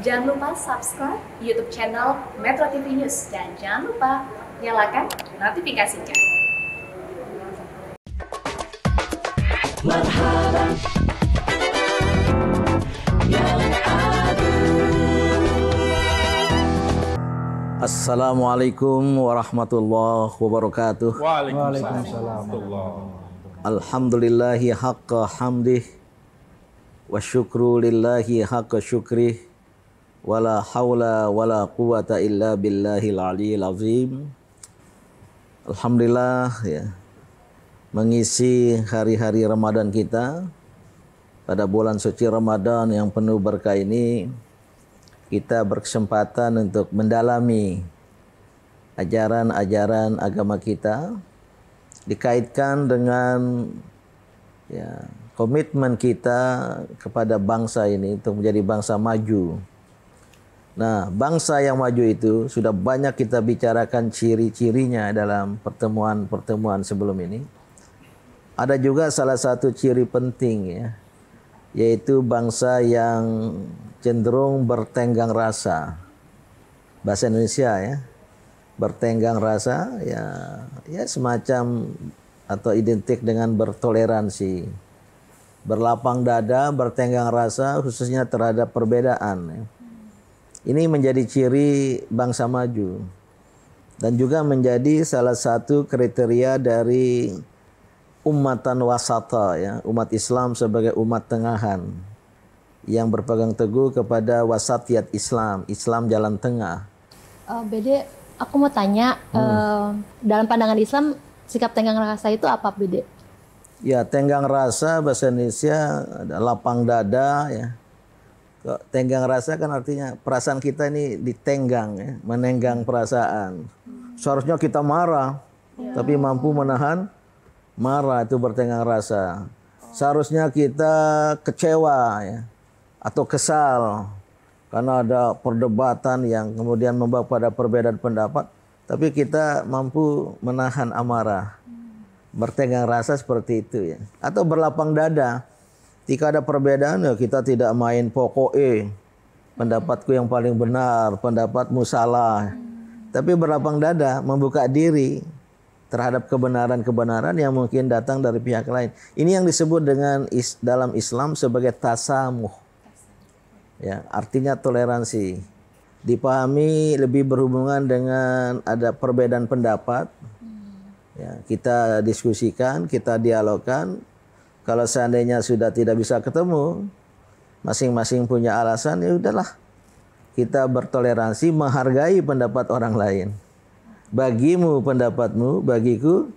Jangan lupa subscribe YouTube channel Metro TV News dan jangan lupa nyalakan notifikasinya. Assalamualaikum warahmatullahi wabarakatuh. Waalaikumsalam. Alhamdulillahi haqqa hamdih wa syukru lillahi haqqa syukrih wala haula wala quwata illa billahil aliyil azim. Alhamdulillah ya. Mengisi hari-hari Ramadan kita pada bulan suci Ramadan yang penuh berkah ini kita berkesempatan untuk mendalami ajaran-ajaran agama kita dikaitkan dengan ya komitmen kita kepada bangsa ini untuk menjadi bangsa maju Nah, bangsa yang maju itu sudah banyak kita bicarakan ciri-cirinya dalam pertemuan-pertemuan sebelum ini. Ada juga salah satu ciri penting ya, yaitu bangsa yang cenderung bertenggang rasa. Bahasa Indonesia ya, bertenggang rasa ya ya semacam atau identik dengan bertoleransi. Berlapang dada, bertenggang rasa khususnya terhadap perbedaan ya ini menjadi ciri bangsa maju dan juga menjadi salah satu kriteria dari umatan wasata ya, umat Islam sebagai umat tengahan yang berpegang teguh kepada wasatiyat Islam, Islam jalan tengah. Uh, eh, Bede, aku mau tanya hmm. uh, dalam pandangan Islam sikap tenggang rasa itu apa Bede? Ya, tenggang rasa bahasa Indonesia ada lapang dada ya tenggang rasa kan artinya perasaan kita ini ditenggang ya, menenggang perasaan. Seharusnya kita marah, ya. tapi mampu menahan marah itu bertenggang rasa. Seharusnya kita kecewa ya, atau kesal karena ada perdebatan yang kemudian membawa pada perbedaan pendapat, tapi kita mampu menahan amarah. Hmm. Bertenggang rasa seperti itu ya. Atau berlapang dada jika ada perbedaan ya kita tidak main pokok eh Pendapatku yang paling benar, pendapatmu salah. Tapi berlapang dada, membuka diri terhadap kebenaran-kebenaran yang mungkin datang dari pihak lain. Ini yang disebut dengan is, dalam Islam sebagai tasamuh. Ya, artinya toleransi. Dipahami lebih berhubungan dengan ada perbedaan pendapat. Ya, kita diskusikan, kita dialogkan, kalau seandainya sudah tidak bisa ketemu, masing-masing punya alasan, ya udahlah. Kita bertoleransi menghargai pendapat orang lain. Bagimu pendapatmu, bagiku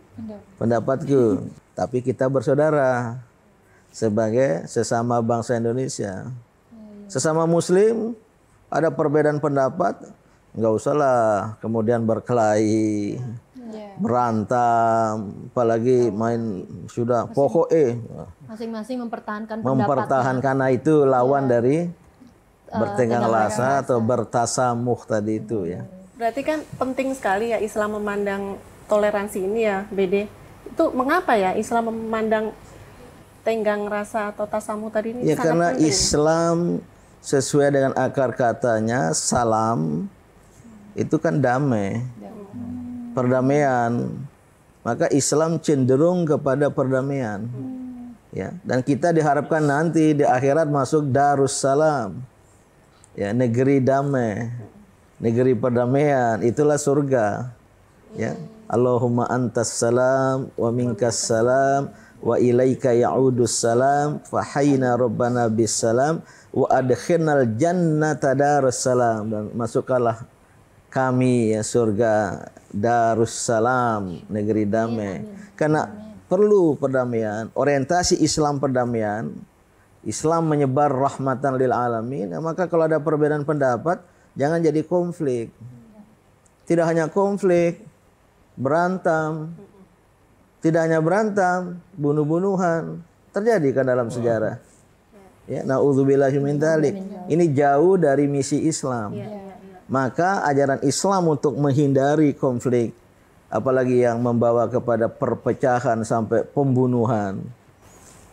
pendapatku. Tapi kita bersaudara sebagai sesama bangsa Indonesia. Iya, iya. Sesama muslim ada perbedaan pendapat, nggak usahlah kemudian berkelahi yeah. berantem, apalagi main sudah Masing, pokok eh masing-masing mempertahankan mempertahankan nah itu lawan yeah. dari uh, eh, bertenggang lasa atau bertasamuh tadi itu ya. Berarti kan penting sekali ya Islam memandang toleransi ini ya, BD. Itu mengapa ya Islam memandang tenggang rasa atau tasamu tadi ini? Ya karena penting. Islam sesuai dengan akar katanya salam itu kan damai. damai. Iya perdamaian. Maka Islam cenderung kepada perdamaian. hmm. Ya, dan kita diharapkan nanti di akhirat masuk Darussalam. Ya, negeri damai, negeri perdamaian, itulah surga. Ya. Allahumma antas salam wa minkas salam wa ilaika ya'udus salam fa hayna rabbana bis salam wa adkhilnal jannata darussalam dan masukkanlah kami ya surga Darussalam, negeri damai. Iya, Karena perlu perdamaian, orientasi Islam perdamaian. Islam menyebar rahmatan lil alamin. Ya, maka kalau ada perbedaan pendapat, jangan jadi konflik. Tidak hanya konflik, berantem. Tidak hanya berantem, bunuh-bunuhan. Terjadi kan dalam iya. sejarah. Iya. Ya, nah, min Ini jauh dari misi Islam. Ya. Maka ajaran Islam untuk menghindari konflik apalagi yang membawa kepada perpecahan sampai pembunuhan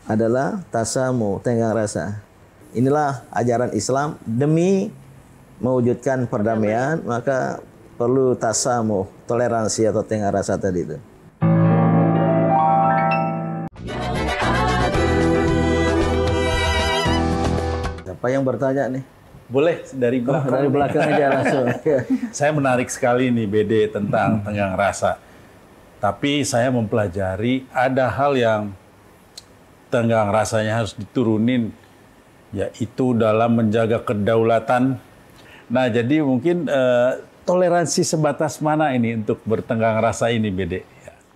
adalah tasamu, tenggang rasa. Inilah ajaran Islam demi mewujudkan perdamaian, maka perlu tasamu, toleransi atau tenggang rasa tadi itu. Siapa yang bertanya nih? Boleh dari oh, belakang. Oh, dari belakang aja langsung. Iya. saya menarik sekali nih BD tentang hmm. tenggang rasa. Tapi saya mempelajari ada hal yang tenggang rasanya harus diturunin yaitu dalam menjaga kedaulatan. Nah, jadi mungkin eh, toleransi sebatas mana ini untuk bertenggang rasa ini BD?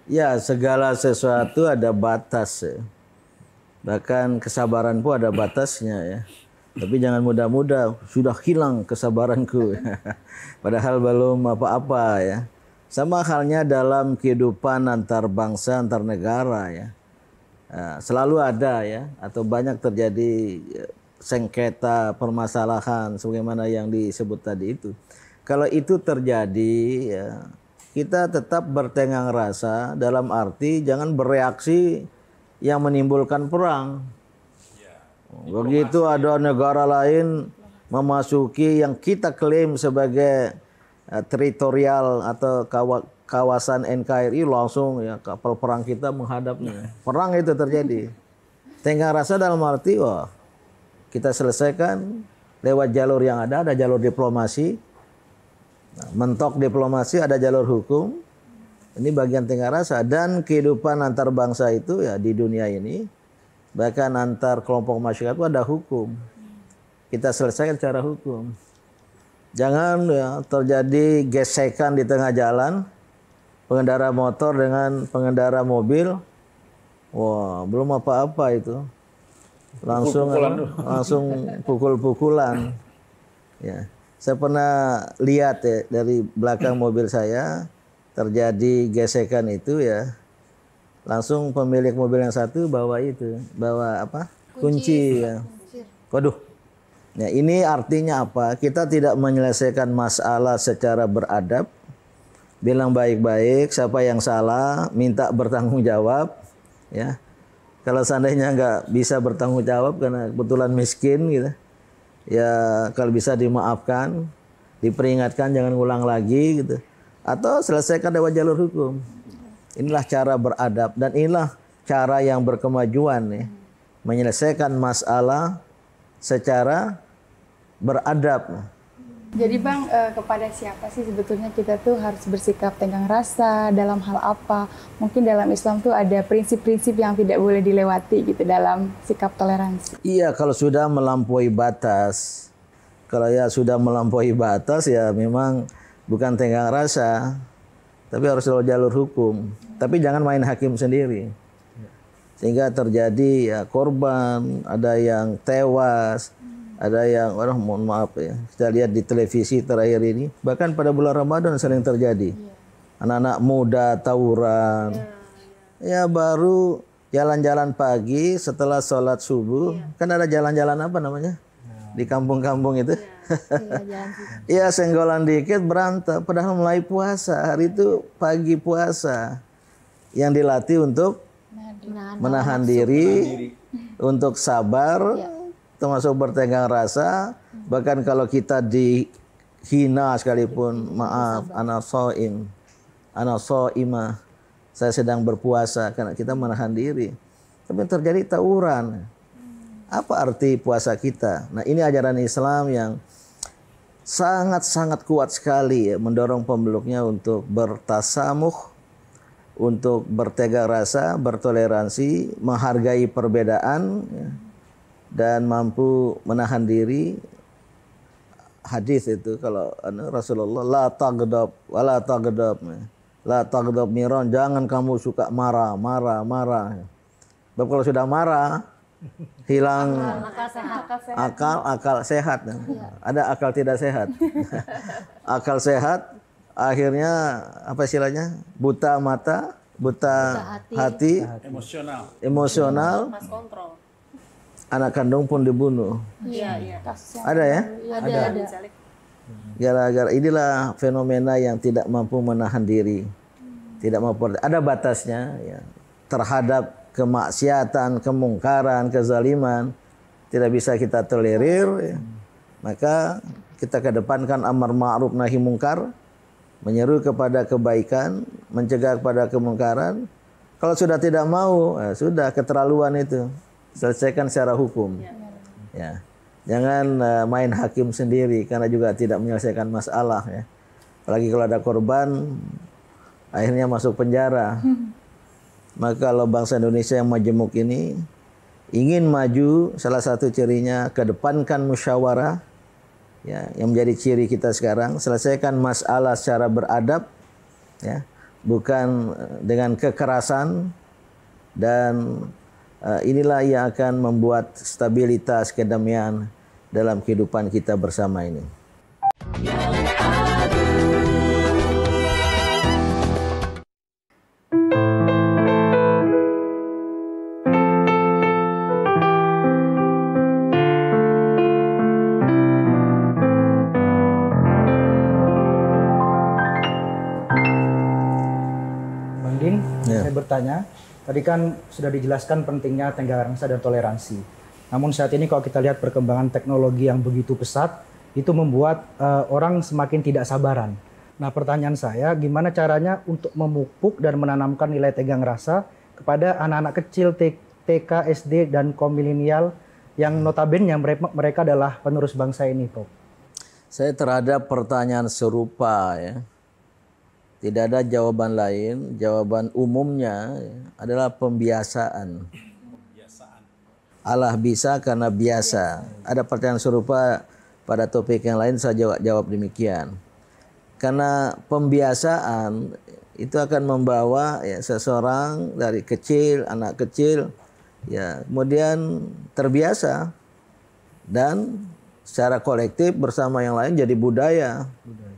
Ya, segala sesuatu ada batas ya. Bahkan kesabaran pun ada batasnya ya tapi jangan mudah-mudah sudah hilang kesabaranku. Padahal belum apa-apa ya. Sama halnya dalam kehidupan antar bangsa, antar negara ya. Nah, selalu ada ya atau banyak terjadi ya, sengketa, permasalahan sebagaimana yang disebut tadi itu. Kalau itu terjadi ya, kita tetap bertengang rasa dalam arti jangan bereaksi yang menimbulkan perang. Begitu ada negara lain memasuki yang kita klaim sebagai eh, teritorial atau kawasan NKRI langsung ya kapal perang kita menghadapnya. Perang itu terjadi. Tengah rasa dalam arti wah kita selesaikan lewat jalur yang ada, ada jalur diplomasi. Nah, mentok diplomasi ada jalur hukum. Ini bagian tengah rasa dan kehidupan antar bangsa itu ya di dunia ini Bahkan antar kelompok masyarakat itu ada hukum. Kita selesaikan secara hukum. Jangan ya, terjadi gesekan di tengah jalan pengendara motor dengan pengendara mobil. Wah, belum apa-apa itu. Langsung pukul -pukulan. langsung pukul-pukulan. Ya. Saya pernah lihat ya dari belakang mobil saya terjadi gesekan itu ya langsung pemilik mobil yang satu bawa itu bawa apa kunci, kunci ya waduh ya ini artinya apa kita tidak menyelesaikan masalah secara beradab bilang baik-baik siapa yang salah minta bertanggung jawab ya kalau seandainya nggak bisa bertanggung jawab karena kebetulan miskin gitu ya kalau bisa dimaafkan diperingatkan jangan ulang lagi gitu atau selesaikan lewat jalur hukum Inilah cara beradab dan inilah cara yang berkemajuan ya. Menyelesaikan masalah secara beradab. Jadi Bang, eh, kepada siapa sih sebetulnya kita tuh harus bersikap tenggang rasa dalam hal apa? Mungkin dalam Islam tuh ada prinsip-prinsip yang tidak boleh dilewati gitu dalam sikap toleransi. Iya, kalau sudah melampaui batas, kalau ya sudah melampaui batas ya memang bukan tenggang rasa, tapi harus lewat jalur hukum. Tapi jangan main hakim sendiri. Sehingga terjadi ya korban, ada yang tewas, ada yang orang mohon maaf ya. Kita lihat di televisi terakhir ini, bahkan pada bulan Ramadan sering terjadi. Iya. Anak-anak muda tawuran. Iya, iya. Ya baru jalan-jalan pagi setelah sholat subuh, kan ada jalan-jalan apa namanya? di kampung-kampung itu. Iya, ya, senggolan dikit berantem. Padahal mulai puasa. Hari itu pagi puasa yang dilatih untuk menahan, menahan diri, diri, untuk sabar, ya. termasuk bertenggang rasa. Hmm. Bahkan kalau kita dihina sekalipun, ya. maaf, anak soim, anak soimah, saya sedang berpuasa karena kita menahan diri. Tapi terjadi tawuran. Apa arti puasa kita? Nah ini ajaran Islam yang sangat-sangat kuat sekali ya, mendorong pemeluknya untuk bertasamuh untuk bertega rasa, bertoleransi, menghargai perbedaan ya, dan mampu menahan diri. Hadis itu kalau anu, Rasulullah la tagdab wa la tagdab. Ya. La tagdab miron, jangan kamu suka marah, marah, marah. Sebab ya. kalau sudah marah hilang akal, akal sehat. Akal, akal sehat. Ya. Iya. Ada akal tidak sehat. akal sehat akhirnya apa istilahnya buta mata buta, buta hati, hati emosional emosional anak kandung pun dibunuh iya iya, iya ada ya iya, ada ada, gara-gara inilah fenomena yang tidak mampu menahan diri tidak mampu ada batasnya ya terhadap kemaksiatan kemungkaran kezaliman tidak bisa kita tolerir ya. maka kita kedepankan amar ma'ruf nahi mungkar menyeru kepada kebaikan, mencegah kepada kemungkaran. Kalau sudah tidak mau, ya sudah keterlaluan itu. Selesaikan secara hukum. Ya. ya. Jangan uh, main hakim sendiri karena juga tidak menyelesaikan masalah ya. Apalagi kalau ada korban akhirnya masuk penjara. Hmm. Maka kalau bangsa Indonesia yang majemuk ini ingin maju, salah satu cirinya kedepankan musyawarah ya yang menjadi ciri kita sekarang selesaikan masalah secara beradab ya bukan eh, dengan kekerasan dan uh, inilah yang akan membuat stabilitas kedamaian dalam kehidupan kita bersama ini. yeah. faktanya. Tadi kan sudah dijelaskan pentingnya tenggang rasa dan toleransi. Namun saat ini kalau kita lihat perkembangan teknologi yang begitu pesat, itu membuat uh, orang semakin tidak sabaran. Nah pertanyaan saya, gimana caranya untuk memupuk dan menanamkan nilai tegang rasa kepada anak-anak kecil TK, SD, dan kaum milenial yang notabene mereka, mereka adalah penerus bangsa ini, Prof? Saya terhadap pertanyaan serupa ya tidak ada jawaban lain. Jawaban umumnya adalah pembiasaan. Allah bisa karena biasa. Ada pertanyaan serupa pada topik yang lain saya jawab, jawab demikian. Karena pembiasaan itu akan membawa ya, seseorang dari kecil, anak kecil, ya kemudian terbiasa dan secara kolektif bersama yang lain jadi budaya. budaya.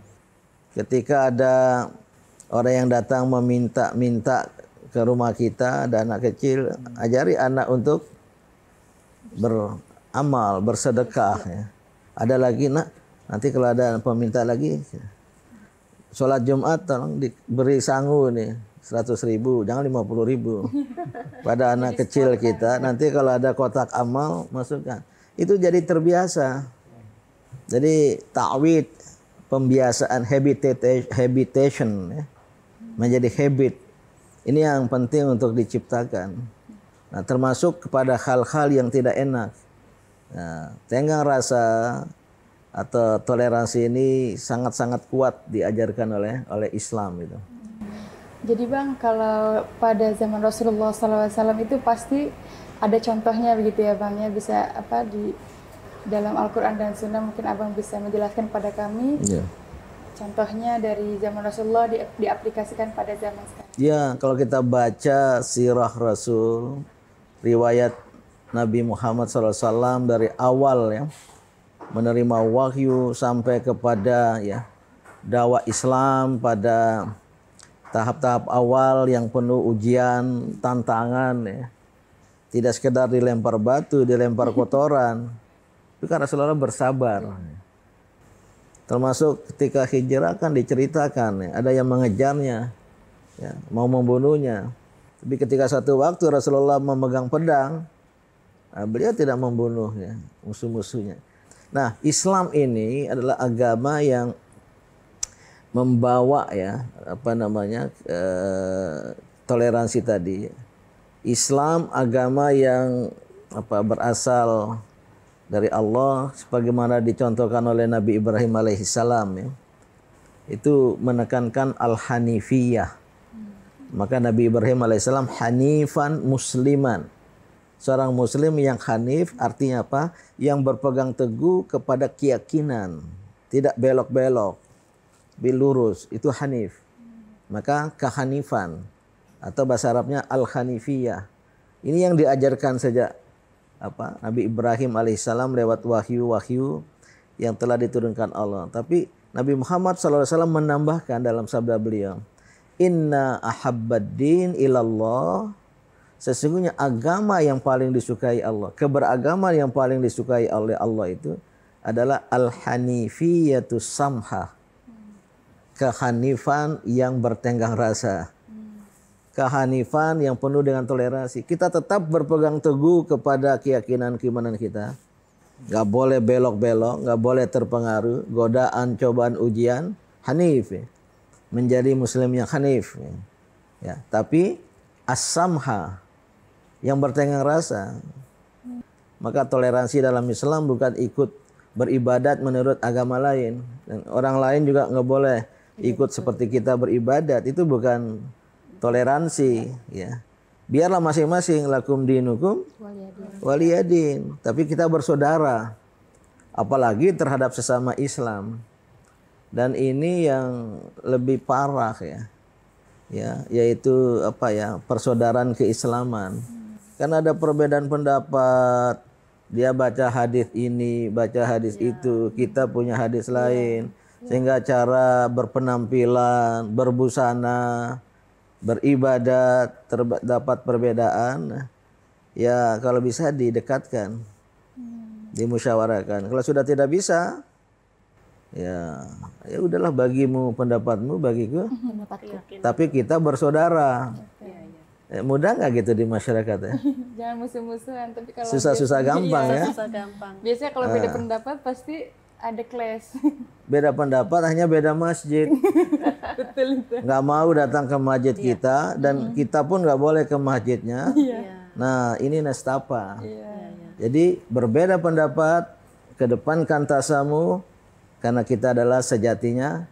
Ketika ada orang yang datang meminta-minta ke rumah kita ada anak kecil ajari anak untuk beramal bersedekah ya. ada lagi nak nanti kalau ada peminta lagi sholat Jumat tolong diberi sanggup nih seratus ribu jangan lima puluh ribu pada anak kecil kita nanti kalau ada kotak amal masukkan itu jadi terbiasa jadi ta'wid, pembiasaan habitation ya menjadi habit. Ini yang penting untuk diciptakan. Nah, termasuk kepada hal-hal yang tidak enak. Nah, tenggang rasa atau toleransi ini sangat-sangat kuat diajarkan oleh oleh Islam itu. Jadi bang, kalau pada zaman Rasulullah SAW itu pasti ada contohnya begitu ya bang ya bisa apa di dalam Al-Quran dan Sunnah mungkin abang bisa menjelaskan pada kami. Yeah Contohnya dari zaman Rasulullah di, diaplikasikan pada zaman sekarang. Ya, kalau kita baca sirah Rasul, riwayat Nabi Muhammad SAW dari awal ya, menerima wahyu sampai kepada ya dakwah Islam pada tahap-tahap awal yang penuh ujian, tantangan ya. Tidak sekedar dilempar batu, dilempar kotoran. itu kan Rasulullah bersabar. Termasuk ketika hijrah kan diceritakan, ya, ada yang mengejarnya, ya, mau membunuhnya. Tapi ketika satu waktu Rasulullah memegang pedang, nah, beliau tidak membunuhnya, musuh-musuhnya. Nah, Islam ini adalah agama yang membawa ya apa namanya eh, toleransi tadi. Islam agama yang apa berasal dari Allah sebagaimana dicontohkan oleh Nabi Ibrahim alaihissalam ya. Itu menekankan al-hanifiyah. Maka Nabi Ibrahim alaihissalam hanifan musliman. Seorang muslim yang hanif artinya apa? Yang berpegang teguh kepada keyakinan, tidak belok-belok, bilurus, itu hanif. Maka kahanifan atau bahasa Arabnya al-hanifiyah. Ini yang diajarkan sejak apa Nabi Ibrahim alaihissalam lewat wahyu-wahyu yang telah diturunkan Allah. Tapi Nabi Muhammad SAW menambahkan dalam sabda beliau, Inna ahabbaddin ilallah, sesungguhnya agama yang paling disukai Allah, keberagaman yang paling disukai oleh Allah itu adalah al-hanifiyatus samha, kehanifan yang bertenggang rasa kehanifan yang penuh dengan toleransi. Kita tetap berpegang teguh kepada keyakinan-keimanan kita. Gak boleh belok-belok, gak boleh terpengaruh, godaan, cobaan, ujian. Hanif Menjadi muslim yang hanif. Ya. Tapi asamha yang bertengang rasa. Maka toleransi dalam Islam bukan ikut beribadat menurut agama lain. Dan orang lain juga nggak boleh ikut seperti kita beribadat. Itu bukan toleransi ya. Biarlah masing-masing lakum dinukum waliyadin. Tapi kita bersaudara apalagi terhadap sesama Islam. Dan ini yang lebih parah ya. Ya, yaitu apa ya? persaudaraan keislaman. Kan ada perbedaan pendapat. Dia baca hadis ini, baca hadis ya. itu, kita punya hadis ya. lain. Sehingga cara berpenampilan, berbusana, beribadah terdapat perbedaan ya kalau bisa didekatkan hmm. dimusyawarakan kalau sudah tidak bisa ya ya udahlah bagimu pendapatmu bagiku iya. tapi kita bersaudara iya, iya. Ya, mudah nggak gitu di masyarakat ya jangan musuh-musuhan tapi kalau susah-susah gampang iya, ya susah gampang biasanya kalau beda ah. pendapat pasti ada clash beda pendapat hanya beda masjid. betul itu. Nggak mau datang ke masjid yeah. kita dan kita pun gak boleh ke masjidnya. Yeah. Iya. Nah ini nestapa. Yeah. Iya. Jadi berbeda pendapat, ke depan kantasamu karena kita adalah sejatinya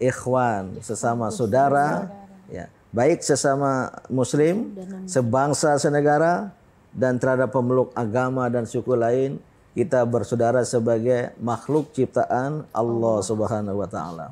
ikhwan, sesama saudara, ya baik sesama muslim, sebangsa, senegara dan terhadap pemeluk agama dan suku lain kita bersaudara sebagai makhluk ciptaan Allah Subhanahu wa taala.